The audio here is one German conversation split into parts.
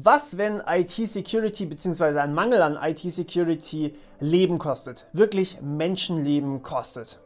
Was, wenn IT-Security bzw. ein Mangel an IT-Security Leben kostet? Wirklich Menschenleben kostet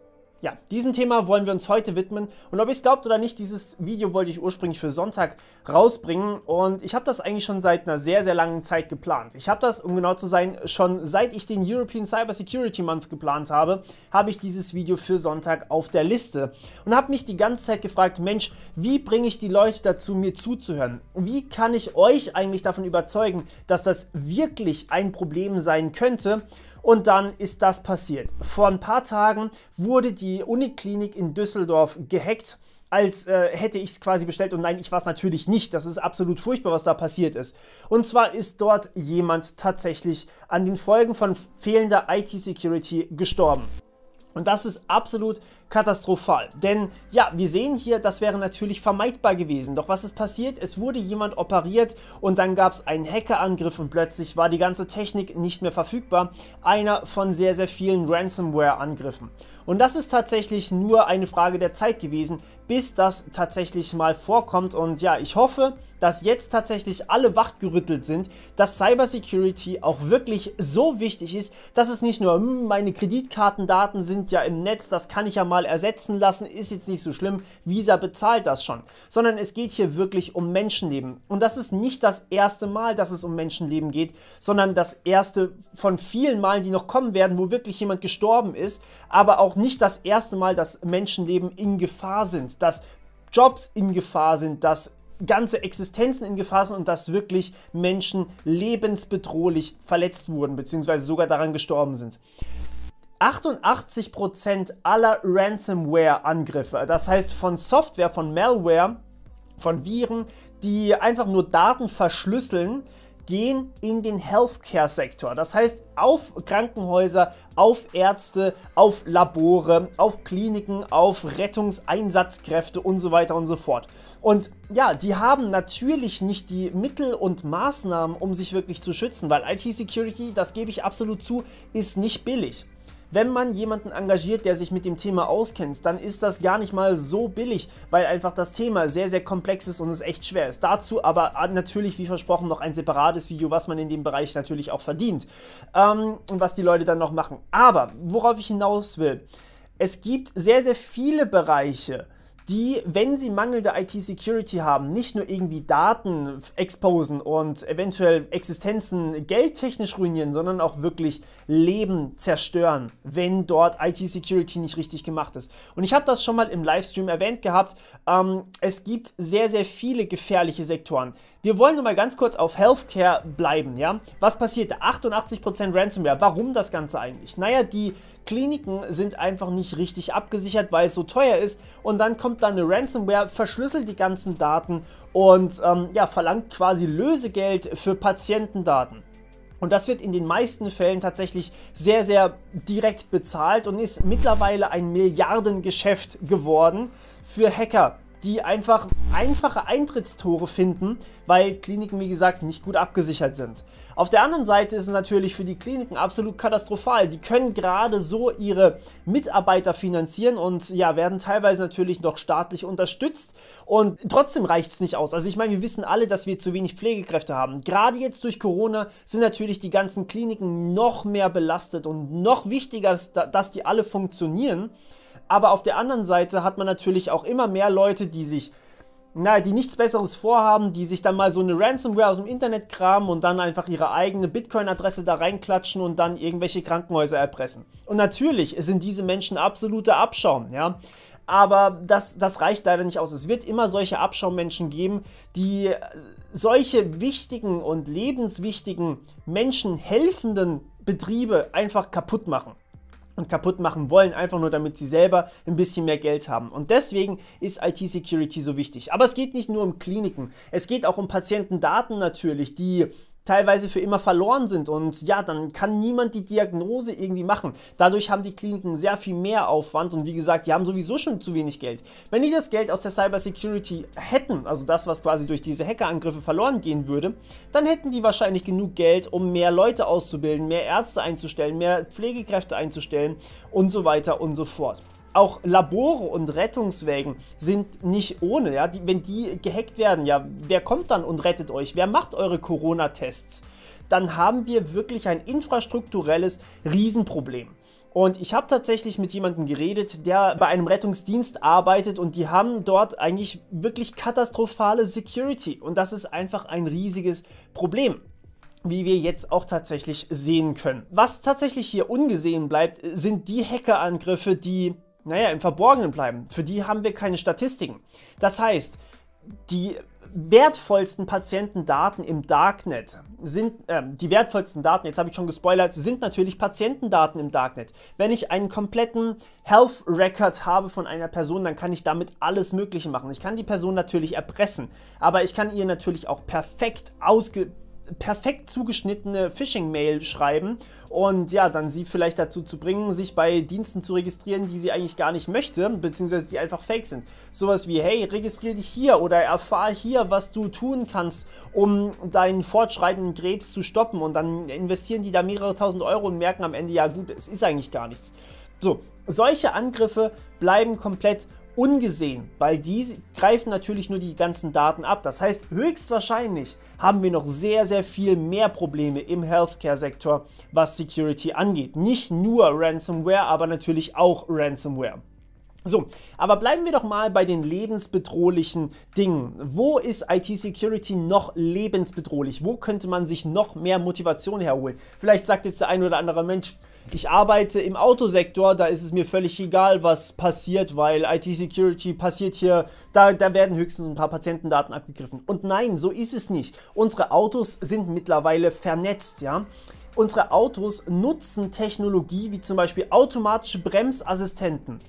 ja, diesem Thema wollen wir uns heute widmen. Und ob ihr es glaubt oder nicht, dieses Video wollte ich ursprünglich für Sonntag rausbringen. Und ich habe das eigentlich schon seit einer sehr, sehr langen Zeit geplant. Ich habe das, um genau zu sein, schon seit ich den European Cyber Security Month geplant habe, habe ich dieses Video für Sonntag auf der Liste. Und habe mich die ganze Zeit gefragt, Mensch, wie bringe ich die Leute dazu, mir zuzuhören? Wie kann ich euch eigentlich davon überzeugen, dass das wirklich ein Problem sein könnte? Und dann ist das passiert. Vor ein paar Tagen wurde die Uniklinik in Düsseldorf gehackt als äh, hätte ich es quasi bestellt. Und nein, ich war es natürlich nicht. Das ist absolut furchtbar, was da passiert ist. Und zwar ist dort jemand tatsächlich an den Folgen von fehlender IT-Security gestorben. Und das ist absolut katastrophal. Denn ja, wir sehen hier, das wäre natürlich vermeidbar gewesen. Doch was ist passiert? Es wurde jemand operiert und dann gab es einen Hackerangriff und plötzlich war die ganze Technik nicht mehr verfügbar. Einer von sehr, sehr vielen Ransomware-Angriffen. Und das ist tatsächlich nur eine Frage der Zeit gewesen, bis das tatsächlich mal vorkommt. Und ja, ich hoffe, dass jetzt tatsächlich alle wachgerüttelt sind, dass Cybersecurity auch wirklich so wichtig ist, dass es nicht nur hm, meine Kreditkartendaten sind ja im Netz, das kann ich ja mal ersetzen lassen, ist jetzt nicht so schlimm, Visa bezahlt das schon, sondern es geht hier wirklich um Menschenleben. Und das ist nicht das erste Mal, dass es um Menschenleben geht, sondern das erste von vielen Malen, die noch kommen werden, wo wirklich jemand gestorben ist, aber auch auch nicht das erste Mal, dass Menschenleben in Gefahr sind, dass Jobs in Gefahr sind, dass ganze Existenzen in Gefahr sind und dass wirklich Menschen lebensbedrohlich verletzt wurden, bzw. sogar daran gestorben sind. 88% aller Ransomware-Angriffe, das heißt von Software, von Malware, von Viren, die einfach nur Daten verschlüsseln, gehen in den Healthcare-Sektor. Das heißt auf Krankenhäuser, auf Ärzte, auf Labore, auf Kliniken, auf Rettungseinsatzkräfte und so weiter und so fort. Und ja, die haben natürlich nicht die Mittel und Maßnahmen, um sich wirklich zu schützen, weil IT-Security, das gebe ich absolut zu, ist nicht billig. Wenn man jemanden engagiert, der sich mit dem Thema auskennt, dann ist das gar nicht mal so billig, weil einfach das Thema sehr, sehr komplex ist und es echt schwer ist. Dazu aber ah, natürlich, wie versprochen, noch ein separates Video, was man in dem Bereich natürlich auch verdient ähm, und was die Leute dann noch machen. Aber worauf ich hinaus will, es gibt sehr, sehr viele Bereiche, die, wenn sie mangelnde IT-Security haben, nicht nur irgendwie Daten exposen und eventuell Existenzen geldtechnisch ruinieren, sondern auch wirklich Leben zerstören, wenn dort IT-Security nicht richtig gemacht ist. Und ich habe das schon mal im Livestream erwähnt gehabt. Ähm, es gibt sehr, sehr viele gefährliche Sektoren. Wir wollen nur mal ganz kurz auf Healthcare bleiben, ja? Was passiert? 88% Ransomware. Warum das Ganze eigentlich? Naja, die Kliniken sind einfach nicht richtig abgesichert, weil es so teuer ist. Und dann kommt da eine Ransomware, verschlüsselt die ganzen Daten und ähm, ja, verlangt quasi Lösegeld für Patientendaten. Und das wird in den meisten Fällen tatsächlich sehr, sehr direkt bezahlt und ist mittlerweile ein Milliardengeschäft geworden für Hacker die einfach einfache Eintrittstore finden, weil Kliniken, wie gesagt, nicht gut abgesichert sind. Auf der anderen Seite ist es natürlich für die Kliniken absolut katastrophal. Die können gerade so ihre Mitarbeiter finanzieren und ja, werden teilweise natürlich noch staatlich unterstützt und trotzdem reicht es nicht aus. Also ich meine, wir wissen alle, dass wir zu wenig Pflegekräfte haben. Gerade jetzt durch Corona sind natürlich die ganzen Kliniken noch mehr belastet und noch wichtiger, dass die alle funktionieren. Aber auf der anderen Seite hat man natürlich auch immer mehr Leute, die sich, naja, die nichts Besseres vorhaben, die sich dann mal so eine Ransomware aus dem Internet kramen und dann einfach ihre eigene Bitcoin-Adresse da reinklatschen und dann irgendwelche Krankenhäuser erpressen. Und natürlich sind diese Menschen absolute Abschaum, ja. Aber das, das reicht leider nicht aus. Es wird immer solche Abschaummenschen geben, die äh, solche wichtigen und lebenswichtigen Menschen helfenden Betriebe einfach kaputt machen und kaputt machen wollen, einfach nur damit sie selber ein bisschen mehr Geld haben. Und deswegen ist IT-Security so wichtig. Aber es geht nicht nur um Kliniken, es geht auch um Patientendaten natürlich, die teilweise für immer verloren sind und ja, dann kann niemand die Diagnose irgendwie machen. Dadurch haben die Kliniken sehr viel mehr Aufwand und wie gesagt, die haben sowieso schon zu wenig Geld. Wenn die das Geld aus der Cybersecurity hätten, also das, was quasi durch diese Hackerangriffe verloren gehen würde, dann hätten die wahrscheinlich genug Geld, um mehr Leute auszubilden, mehr Ärzte einzustellen, mehr Pflegekräfte einzustellen und so weiter und so fort auch Labore und Rettungswägen sind nicht ohne. Ja? Die, wenn die gehackt werden, ja, wer kommt dann und rettet euch? Wer macht eure Corona-Tests? Dann haben wir wirklich ein infrastrukturelles Riesenproblem. Und ich habe tatsächlich mit jemandem geredet, der bei einem Rettungsdienst arbeitet und die haben dort eigentlich wirklich katastrophale Security. Und das ist einfach ein riesiges Problem wie wir jetzt auch tatsächlich sehen können. Was tatsächlich hier ungesehen bleibt, sind die Hackerangriffe, die naja, im Verborgenen bleiben. Für die haben wir keine Statistiken. Das heißt, die wertvollsten Patientendaten im Darknet sind, äh, die wertvollsten Daten, jetzt habe ich schon gespoilert, sind natürlich Patientendaten im Darknet. Wenn ich einen kompletten Health Record habe von einer Person, dann kann ich damit alles Mögliche machen. Ich kann die Person natürlich erpressen, aber ich kann ihr natürlich auch perfekt ausge perfekt zugeschnittene Phishing-Mail schreiben und ja, dann sie vielleicht dazu zu bringen, sich bei Diensten zu registrieren, die sie eigentlich gar nicht möchte, beziehungsweise die einfach fake sind. Sowas wie, hey, registriere dich hier oder erfahr hier, was du tun kannst, um deinen fortschreitenden Krebs zu stoppen und dann investieren die da mehrere tausend Euro und merken am Ende, ja gut, es ist eigentlich gar nichts. So, solche Angriffe bleiben komplett ungesehen, weil die greifen natürlich nur die ganzen Daten ab. Das heißt, höchstwahrscheinlich haben wir noch sehr, sehr viel mehr Probleme im Healthcare-Sektor, was Security angeht. Nicht nur Ransomware, aber natürlich auch Ransomware. So, aber bleiben wir doch mal bei den lebensbedrohlichen Dingen. Wo ist IT-Security noch lebensbedrohlich? Wo könnte man sich noch mehr Motivation herholen? Vielleicht sagt jetzt der ein oder andere Mensch, ich arbeite im Autosektor, da ist es mir völlig egal, was passiert, weil IT-Security passiert hier, da, da werden höchstens ein paar Patientendaten abgegriffen. Und nein, so ist es nicht. Unsere Autos sind mittlerweile vernetzt, ja. Unsere Autos nutzen Technologie wie zum Beispiel automatische Bremsassistenten.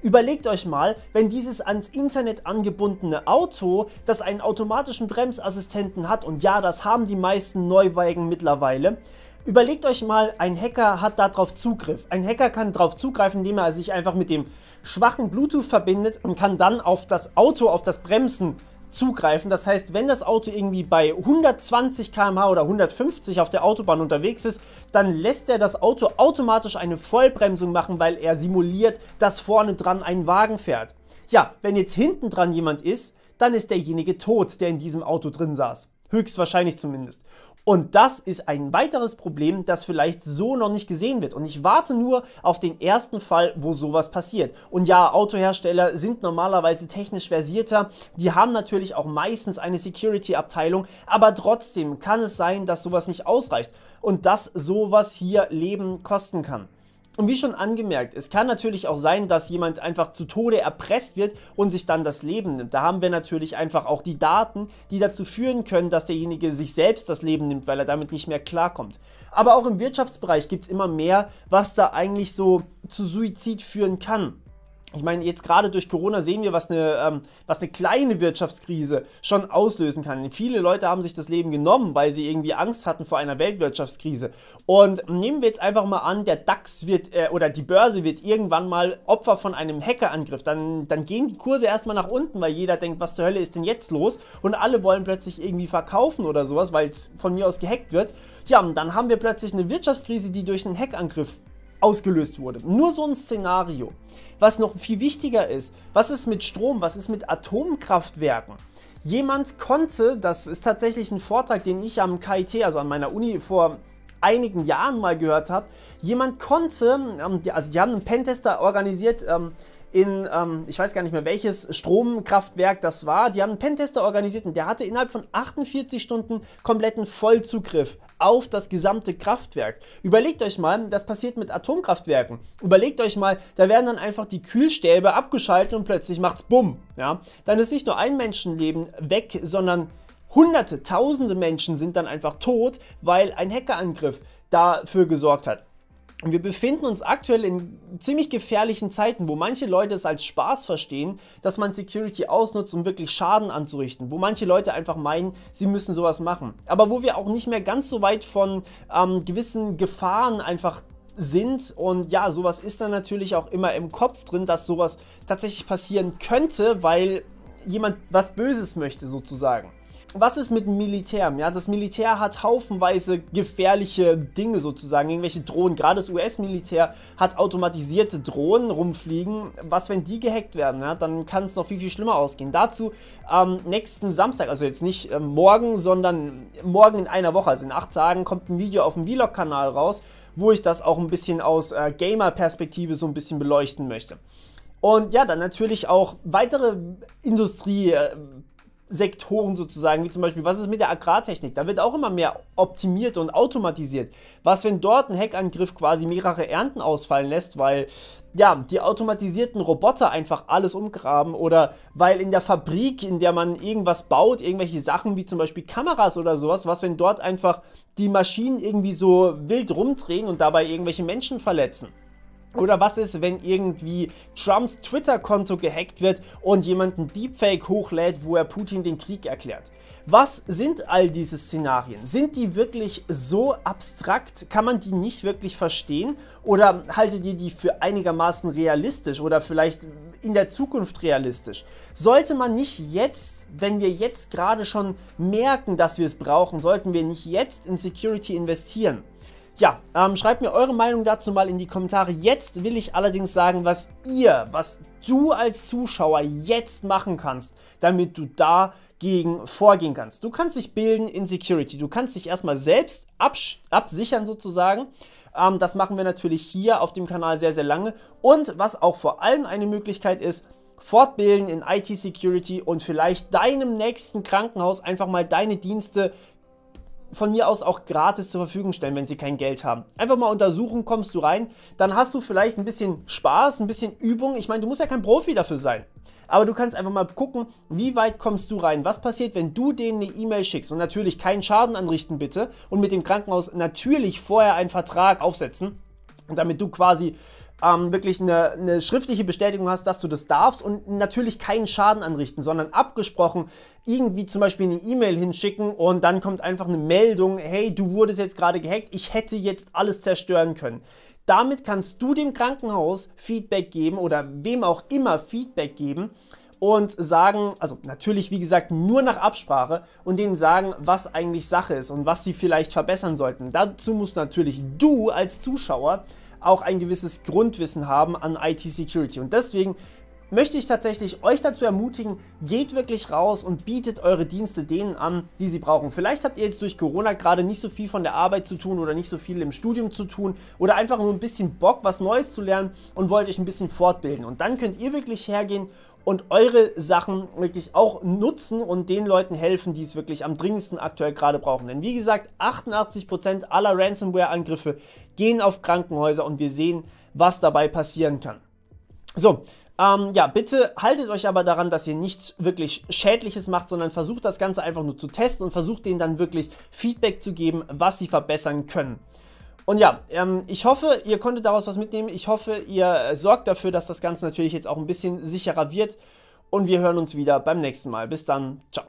Überlegt euch mal, wenn dieses ans Internet angebundene Auto, das einen automatischen Bremsassistenten hat, und ja, das haben die meisten Neuwagen mittlerweile, Überlegt euch mal, ein Hacker hat darauf Zugriff. Ein Hacker kann darauf zugreifen, indem er sich einfach mit dem schwachen Bluetooth verbindet und kann dann auf das Auto, auf das Bremsen zugreifen. Das heißt, wenn das Auto irgendwie bei 120 km/h oder 150 auf der Autobahn unterwegs ist, dann lässt er das Auto automatisch eine Vollbremsung machen, weil er simuliert, dass vorne dran ein Wagen fährt. Ja, wenn jetzt hinten dran jemand ist, dann ist derjenige tot, der in diesem Auto drin saß. Höchstwahrscheinlich zumindest. Und das ist ein weiteres Problem, das vielleicht so noch nicht gesehen wird. Und ich warte nur auf den ersten Fall, wo sowas passiert. Und ja, Autohersteller sind normalerweise technisch versierter. Die haben natürlich auch meistens eine Security-Abteilung. Aber trotzdem kann es sein, dass sowas nicht ausreicht. Und dass sowas hier Leben kosten kann. Und wie schon angemerkt, es kann natürlich auch sein, dass jemand einfach zu Tode erpresst wird und sich dann das Leben nimmt. Da haben wir natürlich einfach auch die Daten, die dazu führen können, dass derjenige sich selbst das Leben nimmt, weil er damit nicht mehr klarkommt. Aber auch im Wirtschaftsbereich gibt es immer mehr, was da eigentlich so zu Suizid führen kann. Ich meine, jetzt gerade durch Corona sehen wir, was eine, ähm, was eine kleine Wirtschaftskrise schon auslösen kann. Viele Leute haben sich das Leben genommen, weil sie irgendwie Angst hatten vor einer Weltwirtschaftskrise. Und nehmen wir jetzt einfach mal an, der DAX wird äh, oder die Börse wird irgendwann mal Opfer von einem Hackerangriff. Dann, dann gehen die Kurse erstmal nach unten, weil jeder denkt, was zur Hölle ist denn jetzt los? Und alle wollen plötzlich irgendwie verkaufen oder sowas, weil es von mir aus gehackt wird. Ja, und dann haben wir plötzlich eine Wirtschaftskrise, die durch einen Hackangriff ausgelöst wurde. Nur so ein Szenario. Was noch viel wichtiger ist, was ist mit Strom, was ist mit Atomkraftwerken? Jemand konnte, das ist tatsächlich ein Vortrag, den ich am KIT, also an meiner Uni vor einigen Jahren mal gehört habe, jemand konnte, ähm, also die haben einen Pentester organisiert, ähm, in, ähm, ich weiß gar nicht mehr welches Stromkraftwerk das war. Die haben einen Pentester organisiert und der hatte innerhalb von 48 Stunden kompletten Vollzugriff auf das gesamte Kraftwerk. Überlegt euch mal, das passiert mit Atomkraftwerken. Überlegt euch mal, da werden dann einfach die Kühlstäbe abgeschaltet und plötzlich macht's bumm. Ja? Dann ist nicht nur ein Menschenleben weg, sondern Hunderte, tausende Menschen sind dann einfach tot, weil ein Hackerangriff dafür gesorgt hat. Und wir befinden uns aktuell in ziemlich gefährlichen Zeiten, wo manche Leute es als Spaß verstehen, dass man Security ausnutzt, um wirklich Schaden anzurichten, wo manche Leute einfach meinen, sie müssen sowas machen. Aber wo wir auch nicht mehr ganz so weit von ähm, gewissen Gefahren einfach sind und ja, sowas ist dann natürlich auch immer im Kopf drin, dass sowas tatsächlich passieren könnte, weil jemand was Böses möchte sozusagen was ist mit Militär? Ja, das Militär hat haufenweise gefährliche Dinge sozusagen, irgendwelche Drohnen. Gerade das US-Militär hat automatisierte Drohnen rumfliegen. Was, wenn die gehackt werden? Ja, dann kann es noch viel, viel schlimmer ausgehen. Dazu am ähm, nächsten Samstag, also jetzt nicht äh, morgen, sondern morgen in einer Woche, also in acht Tagen, kommt ein Video auf dem Vlog-Kanal raus, wo ich das auch ein bisschen aus äh, Gamer-Perspektive so ein bisschen beleuchten möchte. Und ja, dann natürlich auch weitere Industrie. Äh, Sektoren sozusagen, wie zum Beispiel, was ist mit der Agrartechnik? Da wird auch immer mehr optimiert und automatisiert. Was, wenn dort ein Hackangriff quasi mehrere Ernten ausfallen lässt, weil ja, die automatisierten Roboter einfach alles umgraben oder weil in der Fabrik, in der man irgendwas baut, irgendwelche Sachen wie zum Beispiel Kameras oder sowas, was, wenn dort einfach die Maschinen irgendwie so wild rumdrehen und dabei irgendwelche Menschen verletzen? Oder was ist, wenn irgendwie Trumps Twitter-Konto gehackt wird und jemand einen Deepfake hochlädt, wo er Putin den Krieg erklärt? Was sind all diese Szenarien? Sind die wirklich so abstrakt? Kann man die nicht wirklich verstehen? Oder haltet ihr die für einigermaßen realistisch oder vielleicht in der Zukunft realistisch? Sollte man nicht jetzt, wenn wir jetzt gerade schon merken, dass wir es brauchen, sollten wir nicht jetzt in Security investieren? Ja, ähm, schreibt mir eure Meinung dazu mal in die Kommentare. Jetzt will ich allerdings sagen, was ihr, was du als Zuschauer jetzt machen kannst, damit du dagegen vorgehen kannst. Du kannst dich bilden in Security. Du kannst dich erstmal selbst absichern sozusagen. Ähm, das machen wir natürlich hier auf dem Kanal sehr, sehr lange. Und was auch vor allem eine Möglichkeit ist, fortbilden in IT-Security und vielleicht deinem nächsten Krankenhaus einfach mal deine Dienste von mir aus auch gratis zur Verfügung stellen, wenn sie kein Geld haben. Einfach mal untersuchen, kommst du rein, dann hast du vielleicht ein bisschen Spaß, ein bisschen Übung. Ich meine, du musst ja kein Profi dafür sein. Aber du kannst einfach mal gucken, wie weit kommst du rein? Was passiert, wenn du denen eine E-Mail schickst? Und natürlich keinen Schaden anrichten bitte. Und mit dem Krankenhaus natürlich vorher einen Vertrag aufsetzen, damit du quasi ähm, wirklich eine, eine, schriftliche Bestätigung hast, dass du das darfst und natürlich keinen Schaden anrichten, sondern abgesprochen irgendwie zum Beispiel eine E-Mail hinschicken und dann kommt einfach eine Meldung, hey, du wurdest jetzt gerade gehackt, ich hätte jetzt alles zerstören können. Damit kannst du dem Krankenhaus Feedback geben oder wem auch immer Feedback geben und sagen, also natürlich wie gesagt nur nach Absprache und denen sagen, was eigentlich Sache ist und was sie vielleicht verbessern sollten. Dazu musst natürlich du als Zuschauer auch ein gewisses Grundwissen haben an IT-Security. Und deswegen möchte ich tatsächlich euch dazu ermutigen, geht wirklich raus und bietet eure Dienste denen an, die sie brauchen. Vielleicht habt ihr jetzt durch Corona gerade nicht so viel von der Arbeit zu tun oder nicht so viel im Studium zu tun oder einfach nur ein bisschen Bock, was Neues zu lernen und wollt euch ein bisschen fortbilden. Und dann könnt ihr wirklich hergehen und eure Sachen wirklich auch nutzen und den Leuten helfen, die es wirklich am dringendsten aktuell gerade brauchen. Denn wie gesagt, 88% aller Ransomware-Angriffe gehen auf Krankenhäuser und wir sehen, was dabei passieren kann. So, ähm, ja, bitte haltet euch aber daran, dass ihr nichts wirklich Schädliches macht, sondern versucht das Ganze einfach nur zu testen und versucht denen dann wirklich Feedback zu geben, was sie verbessern können. Und ja, ähm, ich hoffe, ihr konntet daraus was mitnehmen. Ich hoffe, ihr äh, sorgt dafür, dass das Ganze natürlich jetzt auch ein bisschen sicherer wird. Und wir hören uns wieder beim nächsten Mal. Bis dann. Ciao.